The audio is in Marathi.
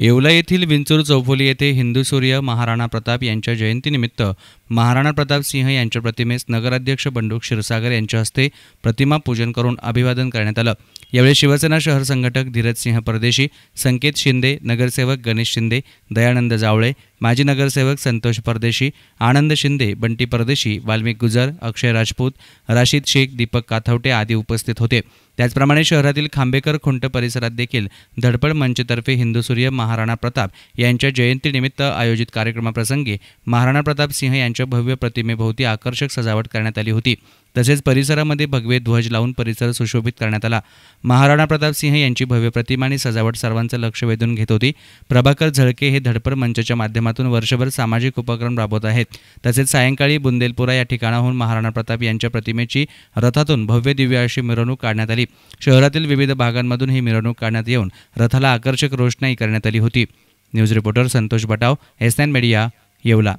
येवला येथील विंचूर चौफोली येथे हिंदू सूर्य महाराणा प्रताप यांच्या जयंतीनिमित्त महाराणा प्रताप सिंह यांच्या प्रतिमेस नगराध्यक्ष बंडू क्षीरसागर यांच्या हस्ते प्रतिमा पूजन करून अभिवादन करण्यात आलं यावेळी शिवसेना शहर संघटक धीरज सिंह परदेशी संकेत शिंदे नगरसेवक गणेश शिंदे दयानंद जावळे माजी नगरसेवक संतोष परदेशी आनंद शिंदे बंटी परदेशी वाल्मिक गुजर अक्षय राजपूत राशीद शेख दीपक काथवटे आदी उपस्थित होते त्याचप्रमाणे शहरातील खांबेकर खुंट परिसरात देखील धडपड मंचतर्फे सूर्य महाराणा प्रताप यांच्या जयंतीनिमित्त आयोजित कार्यक्रमाप्रसंगी महाराणा प्रताप सिंह यांच्या भव्य प्रतिमेभोवती आकर्षक सजावट करण्यात आली होती तसेच परिसरामध्ये भगवे ध्वज लावून परिसर सुशोभित करण्यात आला महाराणा प्रताप सिंह यांची भव्य प्रतिमा आणि सजावट सर्वांचं लक्ष वेधून घेत होती प्रभाकर झळके हे धडपड मंचच्या माध्यमातून वर्षभर सामाजिक उपक्रम राबवत आहेत तसेच सायंकाळी बुंदेलपुरा या ठिकाणाहून महाराणा प्रताप यांच्या प्रतिमेची रथातून भव्य दिव्य अशी मिरवणूक काढण्यात आली शहरातील विविध भागांमधून ही मिरवणूक काढण्यात येऊन रथाला आकर्षक रोषणाई करण्यात आली होती news reporter Santosh Batav S media Yeola